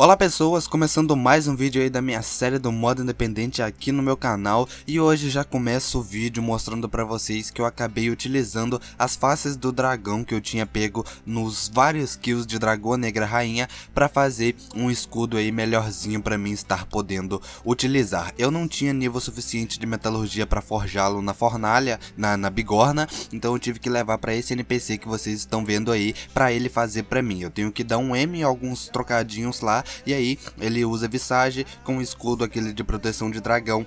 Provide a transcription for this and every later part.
Olá pessoas, começando mais um vídeo aí da minha série do modo independente aqui no meu canal e hoje já começo o vídeo mostrando pra vocês que eu acabei utilizando as faces do dragão que eu tinha pego nos vários kills de dragão negra rainha pra fazer um escudo aí melhorzinho pra mim estar podendo utilizar. Eu não tinha nível suficiente de metalurgia pra forjá-lo na fornalha, na, na bigorna, então eu tive que levar pra esse NPC que vocês estão vendo aí pra ele fazer pra mim. Eu tenho que dar um M e alguns trocadinhos lá e aí ele usa Visage com um escudo aquele de proteção de dragão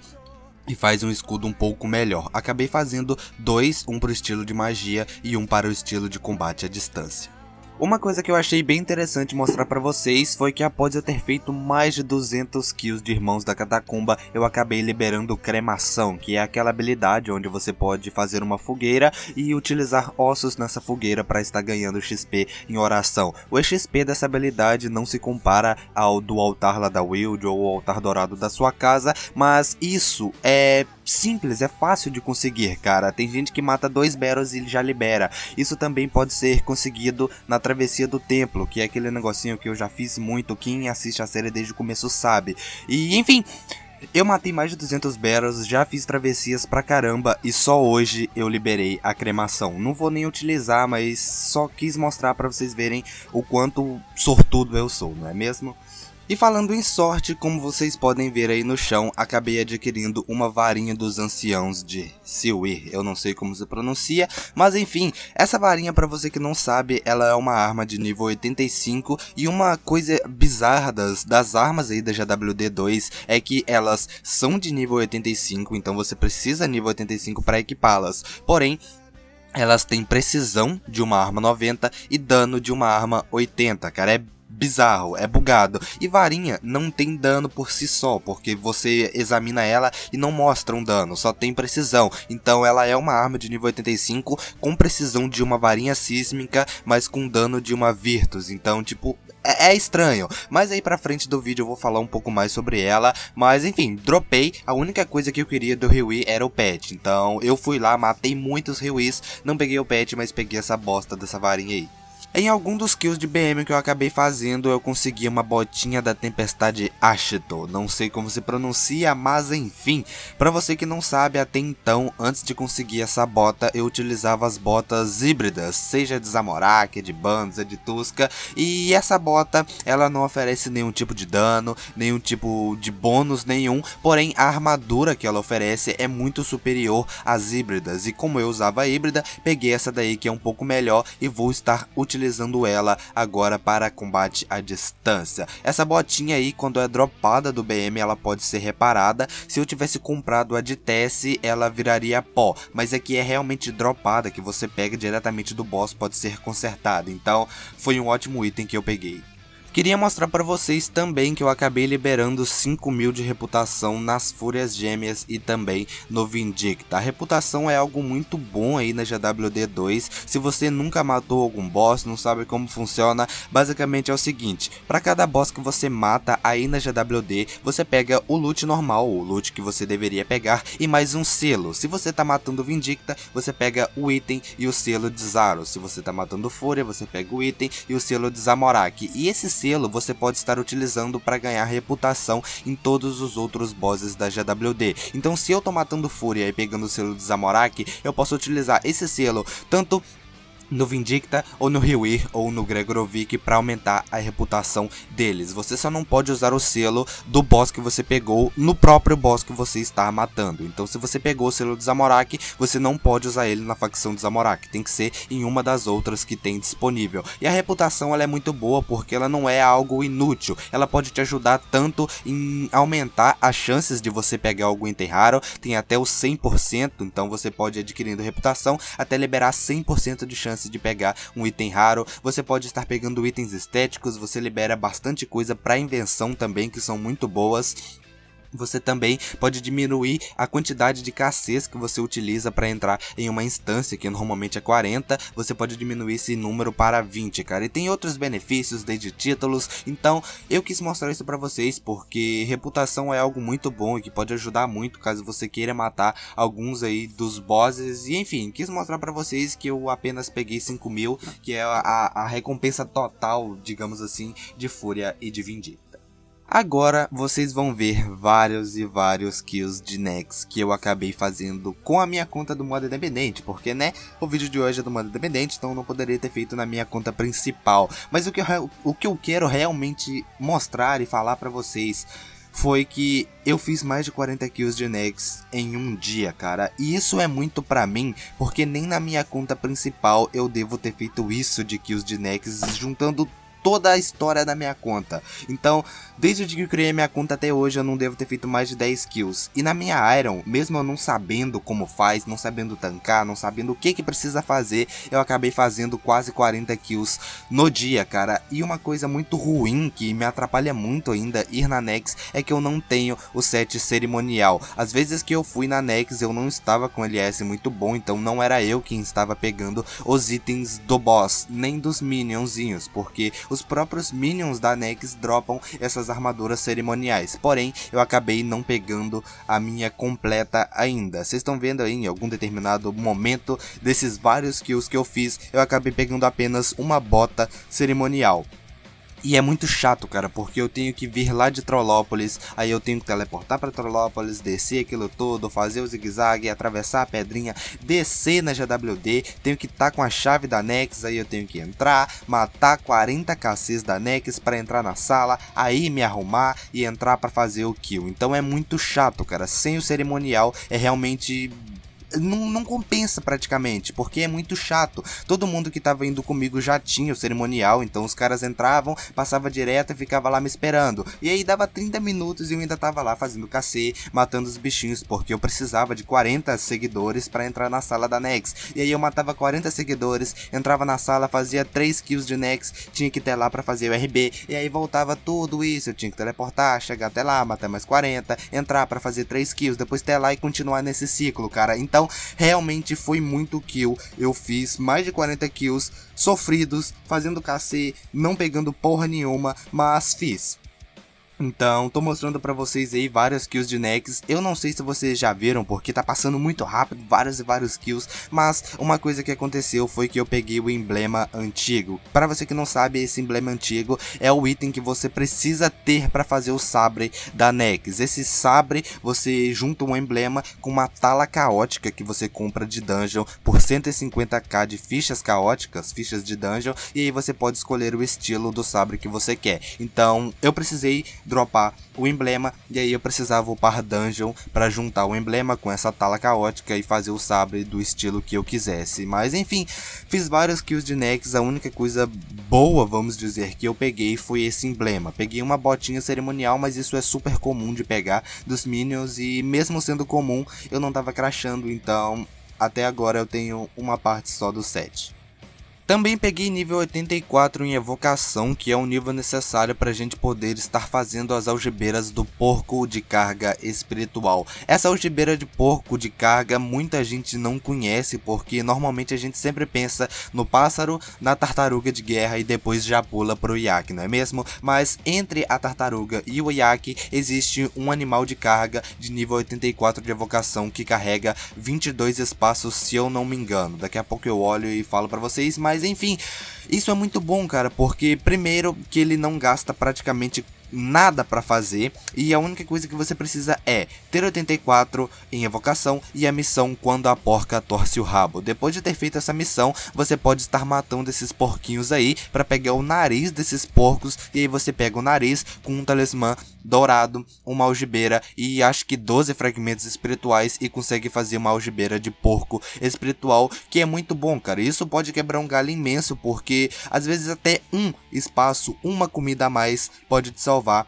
e faz um escudo um pouco melhor. Acabei fazendo dois, um para o estilo de magia e um para o estilo de combate à distância. Uma coisa que eu achei bem interessante mostrar para vocês foi que após eu ter feito mais de 200 kills de Irmãos da Catacumba, eu acabei liberando Cremação, que é aquela habilidade onde você pode fazer uma fogueira e utilizar ossos nessa fogueira para estar ganhando XP em oração. O XP dessa habilidade não se compara ao do altar lá da Wild ou ao altar dourado da sua casa, mas isso é simples, é fácil de conseguir, cara. Tem gente que mata dois Beros e ele já libera. Isso também pode ser conseguido na travessia do templo, que é aquele negocinho que eu já fiz muito. Quem assiste a série desde o começo sabe. E enfim. Eu matei mais de 200 Beros, já fiz travessias pra caramba e só hoje eu liberei a cremação. Não vou nem utilizar, mas só quis mostrar para vocês verem o quanto sortudo eu sou, não é mesmo? E falando em sorte, como vocês podem ver aí no chão, acabei adquirindo uma varinha dos anciãos de Siwi. Eu não sei como se pronuncia, mas enfim, essa varinha para você que não sabe, ela é uma arma de nível 85 e uma coisa bizarra das, das armas aí da GWD2 é que elas são de nível 85, então você precisa nível 85 para equipá-las. Porém, elas têm precisão de uma arma 90 e dano de uma arma 80, cara, é bizarro, é bugado. E varinha não tem dano por si só, porque você examina ela e não mostra um dano, só tem precisão. Então ela é uma arma de nível 85 com precisão de uma varinha sísmica, mas com dano de uma Virtus. Então, tipo, é, é, estranho, mas aí pra frente do vídeo eu vou falar um pouco mais sobre ela, mas enfim, dropei, a única coisa que eu queria do Rui era o pet, então eu fui lá, matei muitos Ruis, não peguei o pet, mas peguei essa bosta dessa varinha aí. Em algum dos kills de BM que eu acabei fazendo, eu consegui uma botinha da tempestade Ashito, não sei como se pronuncia, mas enfim. Para você que não sabe, até então, antes de conseguir essa bota, eu utilizava as botas híbridas, seja de Zamorak, de Banza, de Tusca, e essa bota, ela não oferece nenhum tipo de dano, nenhum tipo de bônus nenhum, porém a armadura que ela oferece é muito superior às híbridas, e como eu usava a híbrida, peguei essa daí que é um pouco melhor e vou estar utilizando utilizando ela agora para combate à distância. Essa botinha aí, quando é dropada do BM, ela pode ser reparada. Se eu tivesse comprado a de Tess, ela viraria pó, mas aqui é, é realmente dropada, que você pega diretamente do boss, pode ser consertada. Então, foi um ótimo item que eu peguei. Queria mostrar para vocês também que eu acabei liberando 5 mil de reputação nas Fúrias Gêmeas e também no Vindicta. A reputação é algo muito bom aí na GWD2. Se você nunca matou algum boss, não sabe como funciona, basicamente é o seguinte. Para cada boss que você mata aí na GWD, você pega o loot normal, o loot que você deveria pegar, e mais um selo. Se você tá matando Vindicta, você pega o item e o selo de Zaro. Se você tá matando Fúria, você pega o item e o selo de Zamorak. E esses selo você pode estar utilizando para ganhar reputação em todos os outros bosses da GWD. Então se eu tô matando Fúria e pegando o selo de Zamorak, eu posso utilizar esse selo tanto no Vindicta ou no Hewir, ou no Gregorovic para aumentar a reputação deles. Você só não pode usar o selo do boss que você pegou no próprio boss que você está matando. Então se você pegou o selo do Zamorak, você não pode usar ele na facção do Zamorak. Tem que ser em uma das outras que tem disponível. E a reputação ela é muito boa porque ela não é algo inútil. Ela pode te ajudar tanto em aumentar as chances de você pegar algo enterrado. Tem até o 100%, então você pode adquirindo reputação até liberar 100% de chance chance de pegar um item raro, você pode estar pegando itens estéticos, você libera bastante coisa para invenção também que são muito boas. Você também pode diminuir a quantidade de KCs que você utiliza para entrar em uma instância, que normalmente é 40, você pode diminuir esse número para 20, cara. E tem outros benefícios, desde títulos. Então, eu quis mostrar isso para vocês porque reputação é algo muito bom e que pode ajudar muito caso você queira matar alguns aí dos bosses. E enfim, quis mostrar para vocês que eu apenas peguei 5 mil, que é a, a recompensa total, digamos assim, de Fúria e de Vindir. Agora vocês vão ver vários e vários kills de Nex que eu acabei fazendo com a minha conta do modo independente, porque né, o vídeo de hoje é do modo independente, então não poderia ter feito na minha conta principal. Mas o que eu, o que eu quero realmente mostrar e falar para vocês foi que eu fiz mais de 40 kills de Nex em um dia, cara. E isso é muito pra mim, porque nem na minha conta principal eu devo ter feito isso de kills de Nex, juntando toda a história da minha conta. Então, desde que eu criei minha conta até hoje, eu não devo ter feito mais de 10 kills. E na minha Iron, mesmo eu não sabendo como faz, não sabendo tancar, não sabendo o que que precisa fazer, eu acabei fazendo quase 40 kills no dia, cara. E uma coisa muito ruim que me atrapalha muito ainda ir na Nex é que eu não tenho o set cerimonial. Às vezes que eu fui na Nex, eu não estava com LS muito bom, então não era eu quem estava pegando os itens do boss, nem dos minionzinhos, porque os próprios minions da Nex dropam essas armaduras cerimoniais. Porém, eu acabei não pegando a minha completa ainda. Vocês estão vendo aí em algum determinado momento desses vários kills que eu fiz, eu acabei pegando apenas uma bota cerimonial. E é muito chato, cara, porque eu tenho que vir lá de Trollópolis, aí eu tenho que teleportar para Trollópolis, descer aquilo todo, fazer o zigue-zague, atravessar a pedrinha, descer na GWD, tenho que estar tá com a chave da Nex, aí eu tenho que entrar, matar 40 cacês da Nex para entrar na sala, aí me arrumar e entrar para fazer o kill. Então é muito chato, cara. Sem o cerimonial é realmente não, não compensa praticamente, porque é muito chato. Todo mundo que tava indo comigo já tinha o cerimonial, então os caras entravam, passava direto e ficava lá me esperando. E aí dava 30 minutos e eu ainda tava lá fazendo cacê, matando os bichinhos, porque eu precisava de 40 seguidores para entrar na sala da Nex. E aí eu matava 40 seguidores, entrava na sala, fazia 3 kills de Nex, tinha que ter lá para fazer o RB, e aí voltava tudo isso, eu tinha que teleportar, chegar até lá, matar mais 40, entrar para fazer 3 kills, depois ter lá e continuar nesse ciclo, cara. Então então, realmente foi muito kill. Eu fiz mais de 40 kills sofridos, fazendo KC, não pegando porra nenhuma, mas fiz. Então, tô mostrando para vocês aí várias kills de Nex. Eu não sei se vocês já viram, porque tá passando muito rápido, vários e vários kills. Mas uma coisa que aconteceu foi que eu peguei o emblema antigo. Para você que não sabe, esse emblema antigo é o item que você precisa ter para fazer o sabre da Nex. Esse sabre, você junta um emblema com uma tala caótica que você compra de dungeon por 150k de fichas caóticas, fichas de dungeon, e aí você pode escolher o estilo do sabre que você quer. Então, eu precisei dropar o emblema e aí eu precisava upar dungeon para juntar o emblema com essa tala caótica e fazer o sabre do estilo que eu quisesse. Mas enfim, fiz vários kills de Nex, a única coisa boa, vamos dizer, que eu peguei foi esse emblema. Peguei uma botinha cerimonial, mas isso é super comum de pegar dos minions e mesmo sendo comum, eu não tava crashando, então até agora eu tenho uma parte só do set. Também peguei nível 84 em evocação, que é o nível necessário para a gente poder estar fazendo as algibeiras do porco de carga espiritual. Essa algibeira de porco de carga muita gente não conhece, porque normalmente a gente sempre pensa no pássaro, na tartaruga de guerra e depois já pula pro iaque, não é mesmo? Mas entre a tartaruga e o iaque existe um animal de carga de nível 84 de evocação que carrega 22 espaços, se eu não me engano. Daqui a pouco eu olho e falo para vocês, mas mas enfim, isso é muito bom, cara, porque primeiro que ele não gasta praticamente nada para fazer e a única coisa que você precisa é ter 84 em evocação e a missão quando a porca torce o rabo. Depois de ter feito essa missão, você pode estar matando esses porquinhos aí para pegar o nariz desses porcos e aí você pega o nariz com um talismã dourado, uma algibeira e acho que 12 fragmentos espirituais e consegue fazer uma algibeira de porco espiritual, que é muito bom, cara. Isso pode quebrar um galho imenso porque às vezes até um espaço, uma comida a mais pode te salvar salvar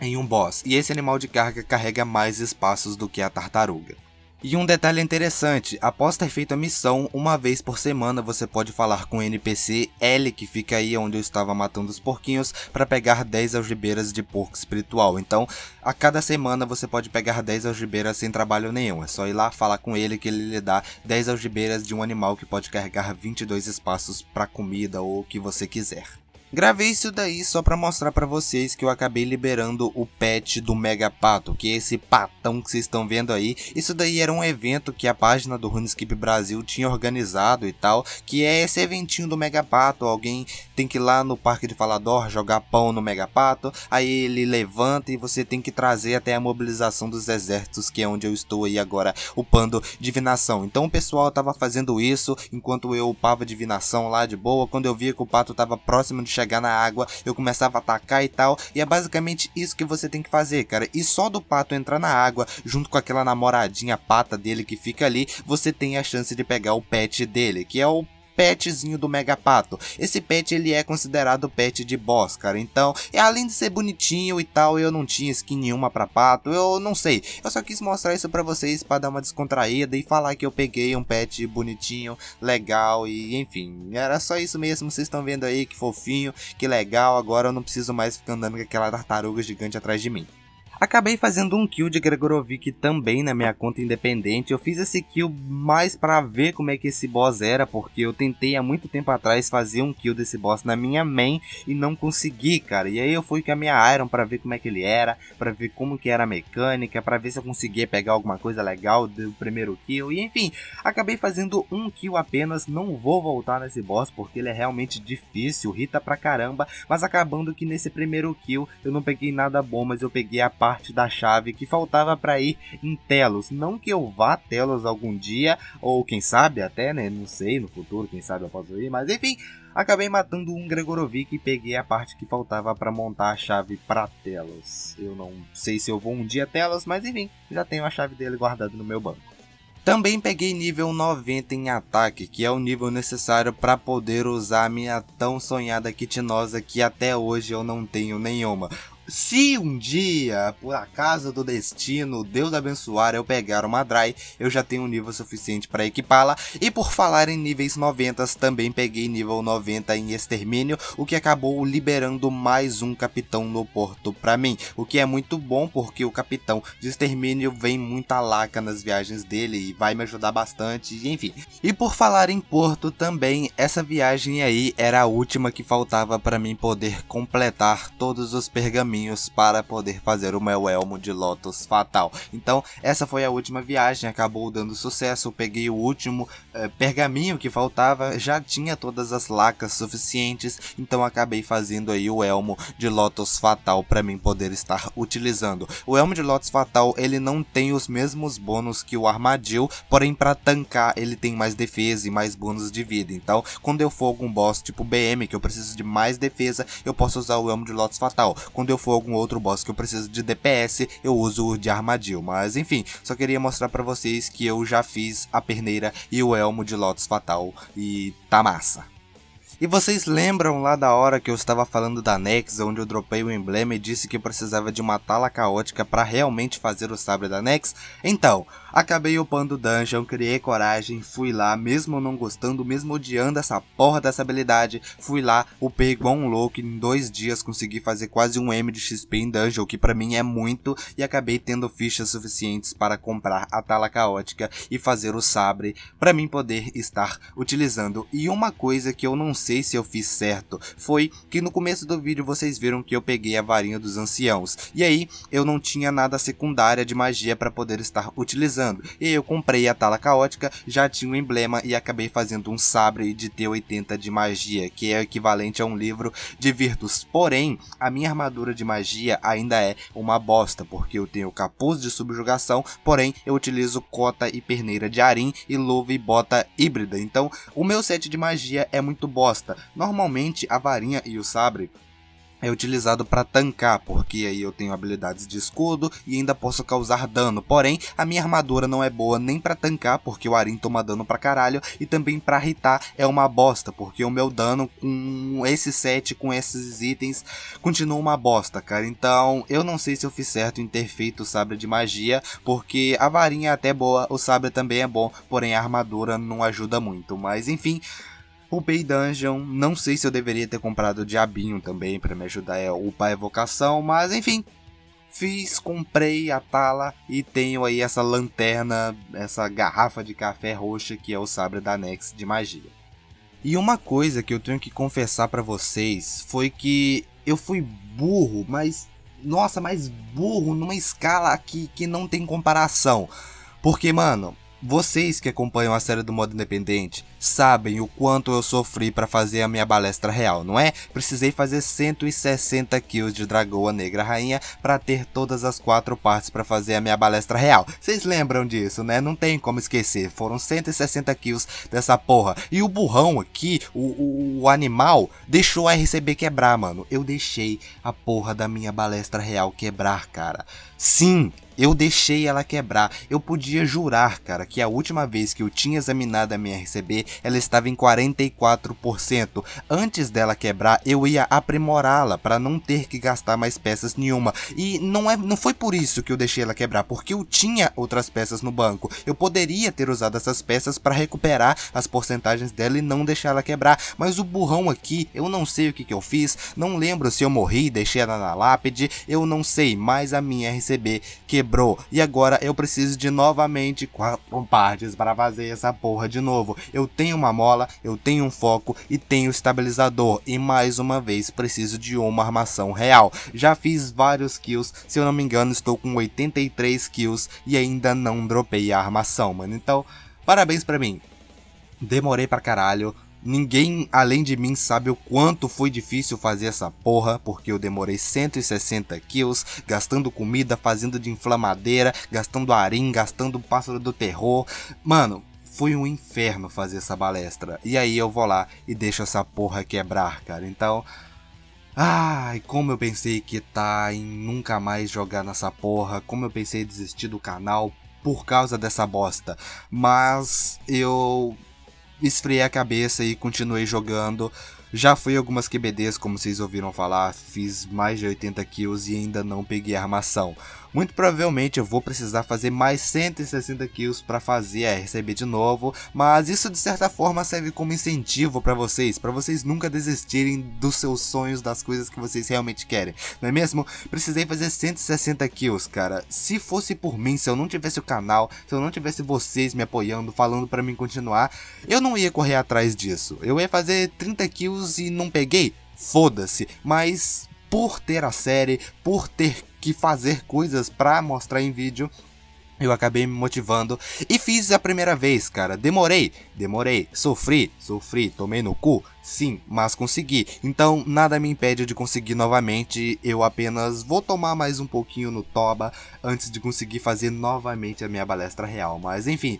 em um boss, e esse animal de carga carrega mais espaços do que a tartaruga. E um detalhe interessante, após ter feito a missão, uma vez por semana você pode falar com o NPC L, que fica aí onde eu estava matando os porquinhos, para pegar 10 algibeiras de porco espiritual. Então, a cada semana você pode pegar 10 algibeiras sem trabalho nenhum. É só ir lá falar com ele que ele lhe dá 10 algibeiras de um animal que pode carregar 22 espaços para comida ou o que você quiser. Gravei isso daí só para mostrar para vocês que eu acabei liberando o patch do Mega Pato, que é esse patão que vocês estão vendo aí. Isso daí era um evento que a página do RuneScape Brasil tinha organizado e tal, que é esse eventinho do Mega Pato. Alguém tem que ir lá no Parque de Falador jogar pão no Mega Pato, aí ele levanta e você tem que trazer até a mobilização dos exércitos, que é onde eu estou aí agora upando divinação. Então o pessoal tava fazendo isso enquanto eu upava divinação lá de boa, quando eu via que o pato tava próximo de chegar na água, eu começava a atacar e tal. E é basicamente isso que você tem que fazer, cara. E só do pato entrar na água, junto com aquela namoradinha pata dele que fica ali, você tem a chance de pegar o pet dele, que é o petzinho do Mega Pato. Esse pet ele é considerado pet de boss, cara. Então, é além de ser bonitinho e tal, eu não tinha skin nenhuma pra pato, eu não sei. Eu só quis mostrar isso pra vocês pra dar uma descontraída e falar que eu peguei um pet bonitinho, legal e enfim. Era só isso mesmo, vocês estão vendo aí que fofinho, que legal. Agora eu não preciso mais ficar andando com aquela tartaruga gigante atrás de mim. Acabei fazendo um kill de Gregorovic também na minha conta independente. Eu fiz esse kill mais para ver como é que esse boss era, porque eu tentei há muito tempo atrás fazer um kill desse boss na minha main e não consegui, cara. E aí eu fui com a minha Iron para ver como é que ele era, para ver como que era a mecânica, para ver se eu conseguia pegar alguma coisa legal do primeiro kill. E enfim, acabei fazendo um kill apenas. Não vou voltar nesse boss porque ele é realmente difícil, irrita pra caramba. Mas acabando que nesse primeiro kill eu não peguei nada bom, mas eu peguei a parte da chave que faltava para ir em Telos. Não que eu vá a Telos algum dia, ou quem sabe até, né? Não sei, no futuro, quem sabe eu posso ir, mas enfim, acabei matando um Gregorovic e peguei a parte que faltava para montar a chave para Telos. Eu não sei se eu vou um dia a Telos, mas enfim, já tenho a chave dele guardada no meu banco. Também peguei nível 90 em ataque, que é o nível necessário para poder usar a minha tão sonhada kitnosa que até hoje eu não tenho nenhuma. Se um dia, por acaso do destino, Deus abençoar eu pegar uma Dry, eu já tenho um nível suficiente para equipá-la. E por falar em níveis 90, também peguei nível 90 em Extermínio, o que acabou liberando mais um capitão no porto para mim. O que é muito bom porque o capitão de Extermínio vem muita laca nas viagens dele e vai me ajudar bastante, enfim. E por falar em porto também, essa viagem aí era a última que faltava para mim poder completar todos os pergaminhos caminhos para poder fazer o meu elmo de Lotus fatal. Então, essa foi a última viagem, acabou dando sucesso. Eu peguei o último eh, pergaminho que faltava, já tinha todas as lacas suficientes, então acabei fazendo aí o elmo de Lotus fatal para mim poder estar utilizando. O elmo de Lotus fatal, ele não tem os mesmos bônus que o armadil, porém para tancar ele tem mais defesa e mais bônus de vida. Então, quando eu for algum boss tipo BM que eu preciso de mais defesa, eu posso usar o elmo de Lotus fatal. Quando eu for algum outro boss que eu preciso de DPS, eu uso o de armadil. Mas enfim, só queria mostrar pra vocês que eu já fiz a perneira e o elmo de Lotus Fatal e tá massa. E vocês lembram lá da hora que eu estava falando da Nex, onde eu dropei o emblema e disse que eu precisava de uma tala caótica para realmente fazer o sabre da Nex? Então, Acabei upando o dungeon, criei coragem, fui lá, mesmo não gostando, mesmo odiando essa porra dessa habilidade, fui lá, upei igual um louco, em dois dias consegui fazer quase um M de XP em dungeon, que para mim é muito, e acabei tendo fichas suficientes para comprar a tala caótica e fazer o sabre, para mim poder estar utilizando. E uma coisa que eu não sei se eu fiz certo, foi que no começo do vídeo vocês viram que eu peguei a varinha dos anciãos, e aí eu não tinha nada secundária de magia para poder estar utilizando e eu comprei a tala caótica, já tinha o um emblema e acabei fazendo um sabre de T80 de magia, que é o equivalente a um livro de Virtus. Porém, a minha armadura de magia ainda é uma bosta, porque eu tenho capuz de subjugação, porém eu utilizo cota e perneira de arim e luva e bota híbrida. Então, o meu set de magia é muito bosta. Normalmente a varinha e o sabre é utilizado para tancar, porque aí eu tenho habilidades de escudo e ainda posso causar dano. Porém, a minha armadura não é boa nem para tancar, porque o Arin toma dano pra caralho, e também para hitar é uma bosta, porque o meu dano com esse set, com esses itens, continua uma bosta, cara. Então, eu não sei se eu fiz certo em ter feito o sabre de magia, porque a varinha é até boa, o sabre também é bom, porém a armadura não ajuda muito. Mas enfim, Roubei Dungeon, não sei se eu deveria ter comprado o Diabinho também para me ajudar a upar a evocação, mas enfim. Fiz, comprei a tala e tenho aí essa lanterna, essa garrafa de café roxa que é o sabre da Nex de magia. E uma coisa que eu tenho que confessar para vocês foi que eu fui burro, mas nossa, mas burro numa escala aqui que não tem comparação. Porque, mano, vocês que acompanham a série do modo independente, sabem o quanto eu sofri para fazer a minha balestra real, não é? Precisei fazer 160 kills de Dragoa Negra Rainha para ter todas as quatro partes para fazer a minha balestra real. Vocês lembram disso, né? Não tem como esquecer. Foram 160 kills dessa porra. E o burrão aqui, o, o, o animal, deixou a RCB quebrar, mano. Eu deixei a porra da minha balestra real quebrar, cara. Sim, eu deixei ela quebrar. Eu podia jurar, cara, que a última vez que eu tinha examinado a minha RCB ela estava em 44%. Antes dela quebrar, eu ia aprimorá-la para não ter que gastar mais peças nenhuma. E não, é, não foi por isso que eu deixei ela quebrar, porque eu tinha outras peças no banco. Eu poderia ter usado essas peças para recuperar as porcentagens dela e não deixar ela quebrar. Mas o burrão aqui, eu não sei o que, que eu fiz, não lembro se eu morri, deixei ela na lápide, eu não sei, mas a minha RCB quebrou. E agora eu preciso de novamente quatro partes para fazer essa porra de novo. Eu tenho tenho uma mola, eu tenho um foco e tenho estabilizador. E mais uma vez preciso de uma armação real. Já fiz vários kills, se eu não me engano estou com 83 kills e ainda não dropei a armação, mano. Então, parabéns pra mim. Demorei pra caralho, Ninguém além de mim sabe o quanto foi difícil fazer essa porra, porque eu demorei 160 kills, gastando comida, fazendo de inflamadeira, gastando arim, gastando pássaro do terror. Mano, foi um inferno fazer essa balestra. E aí eu vou lá e deixo essa porra quebrar, cara. Então. Ai, como eu pensei que tá em nunca mais jogar nessa porra. Como eu pensei em desistir do canal por causa dessa bosta. Mas eu esfriei a cabeça e continuei jogando. Já fui algumas QBDs, como vocês ouviram falar, fiz mais de 80 kills e ainda não peguei armação. Muito provavelmente eu vou precisar fazer mais 160 kills para fazer a RCB de novo, mas isso de certa forma serve como incentivo para vocês, para vocês nunca desistirem dos seus sonhos, das coisas que vocês realmente querem, não é mesmo? Precisei fazer 160 kills, cara. Se fosse por mim, se eu não tivesse o canal, se eu não tivesse vocês me apoiando, falando para mim continuar, eu não ia correr atrás disso. Eu ia fazer 30 kills e não peguei. Foda-se, mas por ter a série, por ter que fazer coisas pra mostrar em vídeo. Eu acabei me motivando e fiz a primeira vez, cara. Demorei, demorei, sofri, sofri, tomei no cu, sim, mas consegui. Então nada me impede de conseguir novamente. Eu apenas vou tomar mais um pouquinho no toba antes de conseguir fazer novamente a minha balestra real. Mas enfim,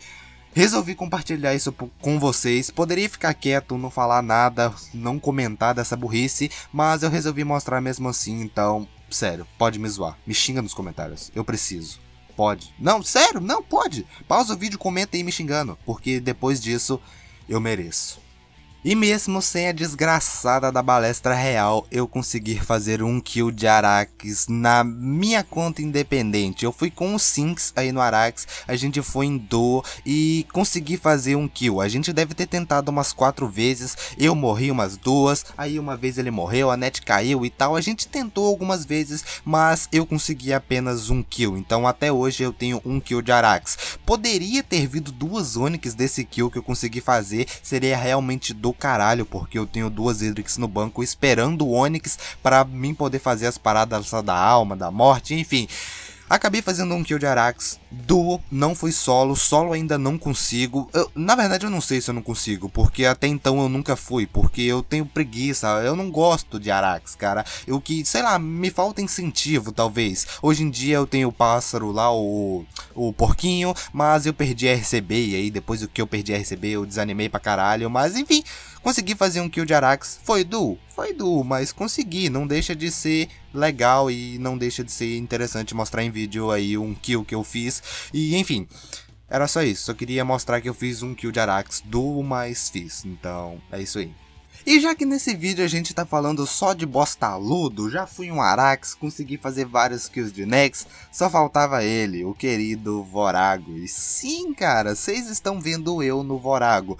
resolvi compartilhar isso com vocês. Poderia ficar quieto, não falar nada, não comentar dessa burrice, mas eu resolvi mostrar mesmo assim. Então Sério, pode me zoar. Me xinga nos comentários. Eu preciso. Pode. Não, sério, não, pode. Pausa o vídeo, comenta aí me xingando. Porque depois disso, eu mereço. E mesmo sem a desgraçada da balestra real, eu consegui fazer um kill de Arax na minha conta independente. Eu fui com o Sinks aí no Arax, a gente foi em duo e consegui fazer um kill. A gente deve ter tentado umas quatro vezes, eu morri umas duas, aí uma vez ele morreu, a net caiu e tal. A gente tentou algumas vezes, mas eu consegui apenas um kill. Então até hoje eu tenho um kill de Arax. Poderia ter vindo duas Onix desse kill que eu consegui fazer, seria realmente do caralho, porque eu tenho duas Edrix no banco esperando o Onix para mim poder fazer as paradas da alma, da morte, enfim. Acabei fazendo um kill de Arax. Duo não foi solo, solo ainda não consigo. Eu, na verdade eu não sei se eu não consigo, porque até então eu nunca fui, porque eu tenho preguiça, eu não gosto de Arax, cara. Eu que, sei lá, me falta incentivo, talvez. Hoje em dia eu tenho o pássaro lá, o, o porquinho, mas eu perdi a RCB, e aí depois do que eu perdi a RCB eu desanimei pra caralho, mas enfim... Consegui fazer um kill de Arax, foi duo? Foi duo, mas consegui, não deixa de ser legal e não deixa de ser interessante mostrar em vídeo aí um kill que eu fiz, e enfim... Era só isso, só queria mostrar que eu fiz um kill de Arax, duo, mas fiz, então é isso aí. E já que nesse vídeo a gente tá falando só de bosta ludo, já fui um Arax, consegui fazer vários kills de Nex, só faltava ele, o querido Vorago. E sim, cara, vocês estão vendo eu no Vorago.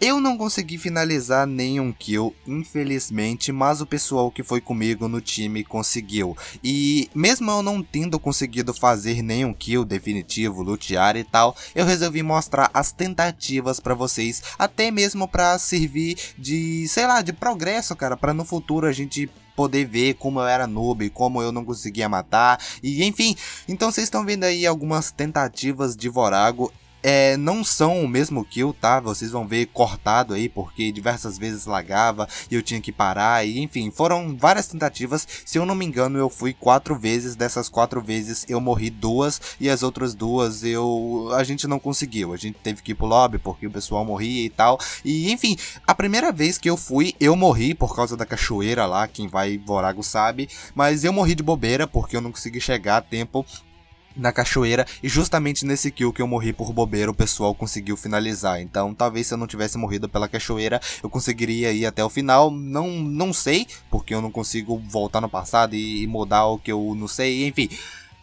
Eu não consegui finalizar nenhum kill, infelizmente, mas o pessoal que foi comigo no time conseguiu. E mesmo eu não tendo conseguido fazer nenhum kill definitivo, lutear e tal, eu resolvi mostrar as tentativas para vocês, até mesmo para servir de, sei lá, de progresso, cara, para no futuro a gente poder ver como eu era noob, como eu não conseguia matar, e enfim. Então vocês estão vendo aí algumas tentativas de Vorago é, não são o mesmo kill, tá? Vocês vão ver cortado aí, porque diversas vezes lagava e eu tinha que parar, e enfim, foram várias tentativas. Se eu não me engano, eu fui quatro vezes, dessas quatro vezes eu morri duas, e as outras duas eu. a gente não conseguiu, a gente teve que ir pro lobby porque o pessoal morria e tal, e enfim, a primeira vez que eu fui, eu morri por causa da cachoeira lá, quem vai Vorago sabe, mas eu morri de bobeira porque eu não consegui chegar a tempo na cachoeira e justamente nesse kill que eu morri por bobeira o pessoal conseguiu finalizar. Então talvez se eu não tivesse morrido pela cachoeira eu conseguiria ir até o final. Não, não sei, porque eu não consigo voltar no passado e, e mudar o que eu não sei, enfim.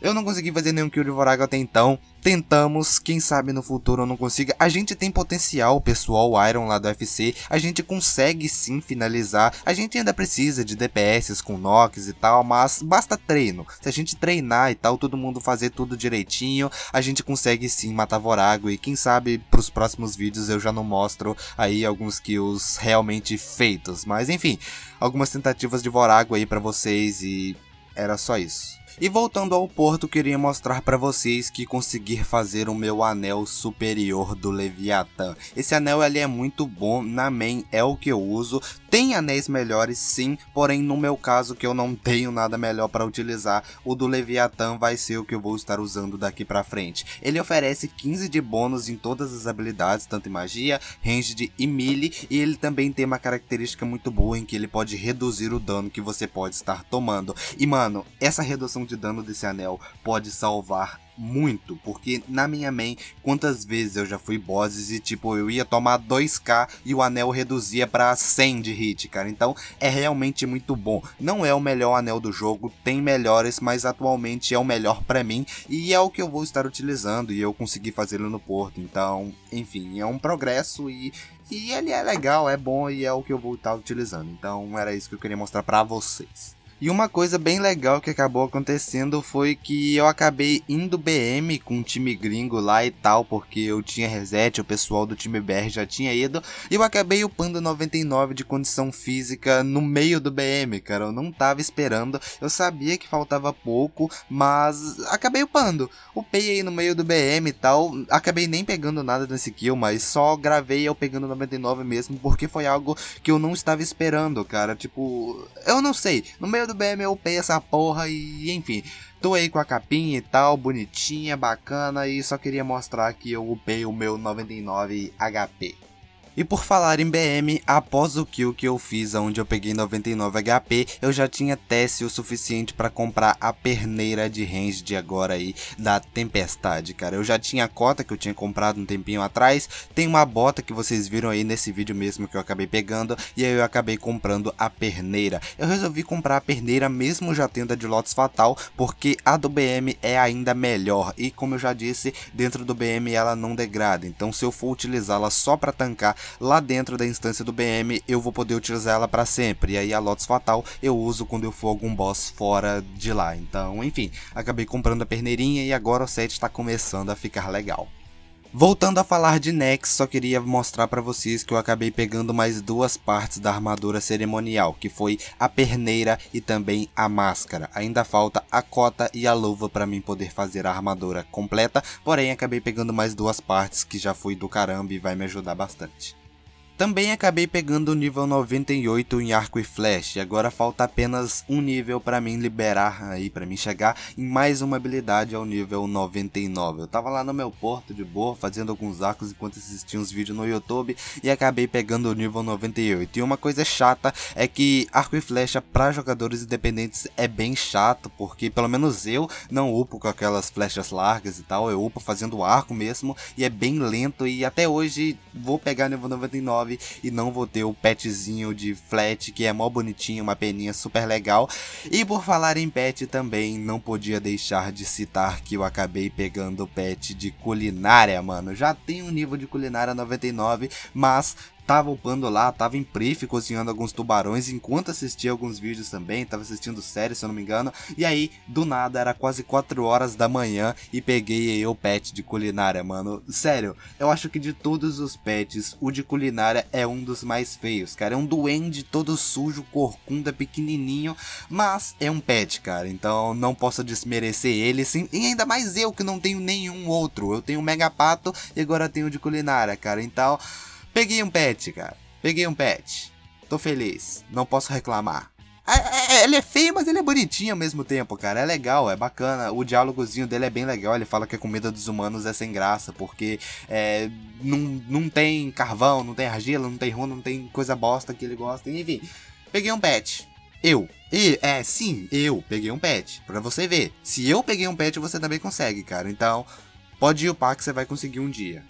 Eu não consegui fazer nenhum kill de Vorago até então. Tentamos, quem sabe no futuro eu não consiga. A gente tem potencial, pessoal, o Iron lá do UFC. A gente consegue sim finalizar. A gente ainda precisa de DPS com Nox e tal, mas basta treino. Se a gente treinar e tal, todo mundo fazer tudo direitinho, a gente consegue sim matar Vorago. E quem sabe pros próximos vídeos eu já não mostro aí alguns kills realmente feitos. Mas enfim, algumas tentativas de Vorago aí pra vocês e era só isso. E voltando ao porto, queria mostrar para vocês que consegui fazer o meu anel superior do Leviatã. Esse anel ele é muito bom, na main é o que eu uso, tem anéis melhores, sim, porém no meu caso que eu não tenho nada melhor para utilizar, o do Leviathan vai ser o que eu vou estar usando daqui para frente. Ele oferece 15 de bônus em todas as habilidades, tanto em magia, ranged e melee, e ele também tem uma característica muito boa em que ele pode reduzir o dano que você pode estar tomando. E mano, essa redução de dano desse anel pode salvar muito, porque na minha main, quantas vezes eu já fui bosses e tipo, eu ia tomar 2k e o anel reduzia para 100 de hit, cara. Então, é realmente muito bom. Não é o melhor anel do jogo, tem melhores, mas atualmente é o melhor para mim e é o que eu vou estar utilizando e eu consegui fazê-lo no Porto. Então, enfim, é um progresso e e ele é legal, é bom e é o que eu vou estar utilizando. Então, era isso que eu queria mostrar para vocês. E uma coisa bem legal que acabou acontecendo foi que eu acabei indo BM com o time gringo lá e tal, porque eu tinha reset, o pessoal do time BR já tinha ido, e eu acabei upando 99 de condição física no meio do BM, cara. Eu não tava esperando, eu sabia que faltava pouco, mas acabei upando. Upei aí no meio do BM e tal, acabei nem pegando nada nesse kill, mas só gravei eu pegando 99 mesmo, porque foi algo que eu não estava esperando, cara. Tipo, eu não sei, no meio do BMOP essa porra e enfim. Tô aí com a capinha e tal, bonitinha, bacana e só queria mostrar que eu upei o meu 99 HP. E por falar em BM, após o kill que eu fiz, onde eu peguei 99 HP, eu já tinha TS o suficiente para comprar a perneira de range de agora aí, da Tempestade, cara. Eu já tinha a cota que eu tinha comprado um tempinho atrás, tem uma bota que vocês viram aí nesse vídeo mesmo que eu acabei pegando, e aí eu acabei comprando a perneira. Eu resolvi comprar a perneira mesmo já tendo a de Lotus Fatal, porque a do BM é ainda melhor, e como eu já disse, dentro do BM ela não degrada, então se eu for utilizá-la só para tancar lá dentro da instância do BM eu vou poder utilizar ela para sempre. E aí a Lotus Fatal eu uso quando eu for algum boss fora de lá. Então, enfim, acabei comprando a perneirinha e agora o set está começando a ficar legal. Voltando a falar de Nex, só queria mostrar para vocês que eu acabei pegando mais duas partes da armadura cerimonial, que foi a perneira e também a máscara. Ainda falta a cota e a luva para mim poder fazer a armadura completa, porém acabei pegando mais duas partes que já foi do caramba e vai me ajudar bastante. Também acabei pegando o nível 98 em arco e flecha, e agora falta apenas um nível para mim liberar aí, para mim chegar em mais uma habilidade ao nível 99. Eu tava lá no meu porto de boa, fazendo alguns arcos enquanto assistia uns vídeos no YouTube e acabei pegando o nível 98. E uma coisa chata é que arco e flecha para jogadores independentes é bem chato, porque pelo menos eu não upo com aquelas flechas largas e tal, eu upo fazendo arco mesmo e é bem lento e até hoje vou pegar nível 99 9 e não vou ter o petzinho de flat, que é mó bonitinho, uma peninha super legal. E por falar em pet também, não podia deixar de citar que eu acabei pegando o pet de culinária, mano. Já tem um nível de culinária 99, mas tava upando lá, tava em prif cozinhando alguns tubarões enquanto assistia alguns vídeos também, tava assistindo séries se eu não me engano, e aí do nada era quase 4 horas da manhã e peguei aí o pet de culinária, mano. Sério, eu acho que de todos os pets, o de culinária é um dos mais feios, cara. É um duende todo sujo, corcunda, pequenininho, mas é um pet, cara, então não posso desmerecer ele, sim, e ainda mais eu que não tenho nenhum outro. Eu tenho o Megapato e agora tenho o de culinária, cara, então. Peguei um pet, cara. Peguei um pet. Tô feliz. Não posso reclamar. É, é, é, ele é feio, mas ele é bonitinho ao mesmo tempo, cara. É legal, é bacana. O diálogozinho dele é bem legal. Ele fala que a comida dos humanos é sem graça, porque é, não, não tem carvão, não tem argila, não tem runa, não tem coisa bosta que ele gosta. Enfim, peguei um pet. Eu. E, é, sim, eu peguei um pet. Pra você ver. Se eu peguei um pet, você também consegue, cara. Então, pode ir upar que você vai conseguir um dia.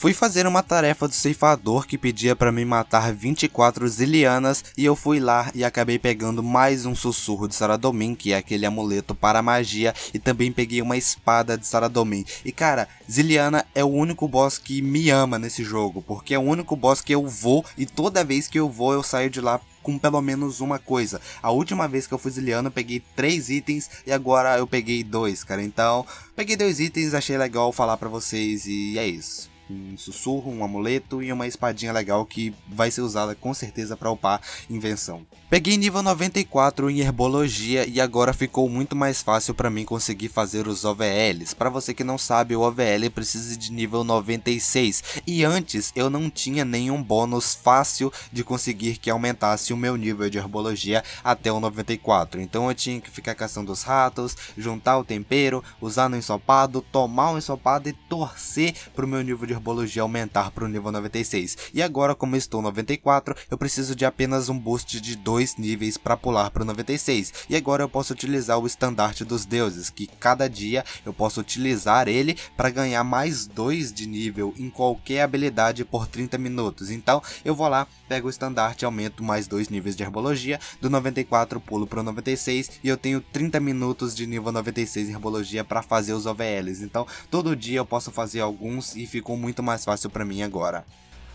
Fui fazer uma tarefa do ceifador que pedia para me matar 24 zilianas e eu fui lá e acabei pegando mais um sussurro de Saradomin, que é aquele amuleto para magia, e também peguei uma espada de Saradomin. E cara, Ziliana é o único boss que me ama nesse jogo, porque é o único boss que eu vou e toda vez que eu vou eu saio de lá com pelo menos uma coisa. A última vez que eu fui Ziliana eu peguei três itens e agora eu peguei dois, cara. Então, peguei dois itens, achei legal falar para vocês e é isso um sussurro, um amuleto e uma espadinha legal que vai ser usada com certeza para upar invenção. Peguei nível 94 em herbologia e agora ficou muito mais fácil para mim conseguir fazer os OVLs. Para você que não sabe, o OVL precisa de nível 96 e antes eu não tinha nenhum bônus fácil de conseguir que aumentasse o meu nível de herbologia até o 94. Então eu tinha que ficar caçando os ratos, juntar o tempero, usar no ensopado, tomar o ensopado e torcer para o meu nível de herbologia aumentar para o nível 96. E agora como estou 94, eu preciso de apenas um boost de 2 dois níveis para pular para o 96. E agora eu posso utilizar o estandarte dos deuses, que cada dia eu posso utilizar ele para ganhar mais dois de nível em qualquer habilidade por 30 minutos. Então eu vou lá, pego o estandarte, aumento mais dois níveis de herbologia, do 94 pulo para o 96 e eu tenho 30 minutos de nível 96 em herbologia para fazer os OVLs. Então todo dia eu posso fazer alguns e ficou muito mais fácil para mim agora.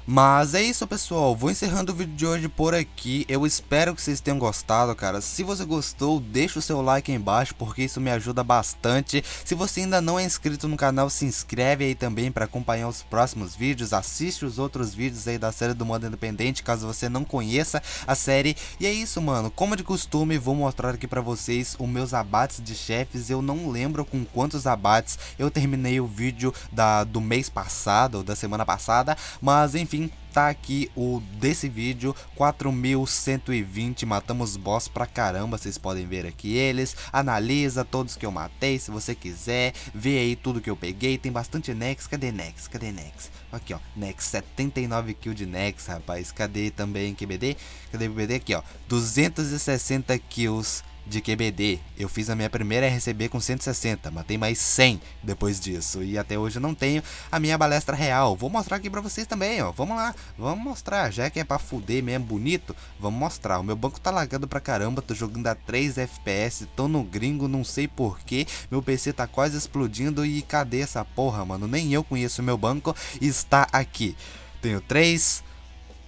Mas é isso, pessoal. Vou encerrando o vídeo de hoje por aqui. Eu espero que vocês tenham gostado, cara. Se você gostou, deixa o seu like aí embaixo, porque isso me ajuda bastante. Se você ainda não é inscrito no canal, se inscreve aí também para acompanhar os próximos vídeos. Assiste os outros vídeos aí da série do Modo Independente, caso você não conheça a série. E é isso, mano. Como de costume, vou mostrar aqui para vocês os meus abates de chefes. Eu não lembro com quantos abates eu terminei o vídeo da, do mês passado, ou da semana passada, mas enfim enfim, tá aqui o desse vídeo, 4120, matamos boss pra caramba, vocês podem ver aqui eles, analisa todos que eu matei, se você quiser, vê aí tudo que eu peguei, tem bastante Nex, cadê Nex, cadê Nex? Aqui ó, Nex, 79 kills de Nex, rapaz, cadê também QBD? Cadê QBD? Aqui ó, 260 kills de QBD. Eu fiz a minha primeira RCB com 160, matei mais 100 depois disso. E até hoje eu não tenho a minha balestra real. Vou mostrar aqui pra vocês também, ó. Vamos lá, vamos mostrar. Já que é pra fuder mesmo bonito, vamos mostrar. O meu banco tá lagando pra caramba, tô jogando a 3 FPS, tô no gringo, não sei porquê. Meu PC tá quase explodindo e cadê essa porra, mano? Nem eu conheço o meu banco, está aqui. Tenho 3,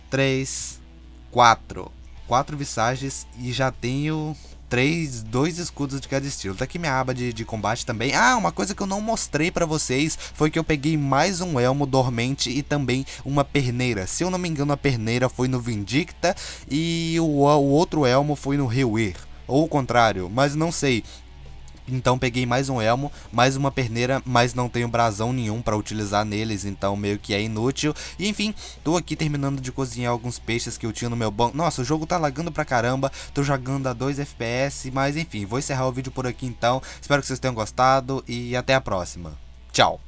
3, 4 quatro visagens e já tenho três, dois escudos de cada estilo. Tá aqui minha aba de, de combate também. Ah, uma coisa que eu não mostrei pra vocês foi que eu peguei mais um elmo dormente e também uma perneira. Se eu não me engano, a perneira foi no Vindicta e o, o outro elmo foi no Rewir ou o contrário, mas não sei. Então peguei mais um elmo, mais uma perneira, mas não tenho brasão nenhum para utilizar neles, então meio que é inútil. E enfim, tô aqui terminando de cozinhar alguns peixes que eu tinha no meu banco. Nossa, o jogo tá lagando pra caramba, tô jogando a 2 FPS, mas enfim, vou encerrar o vídeo por aqui então. Espero que vocês tenham gostado e até a próxima. Tchau!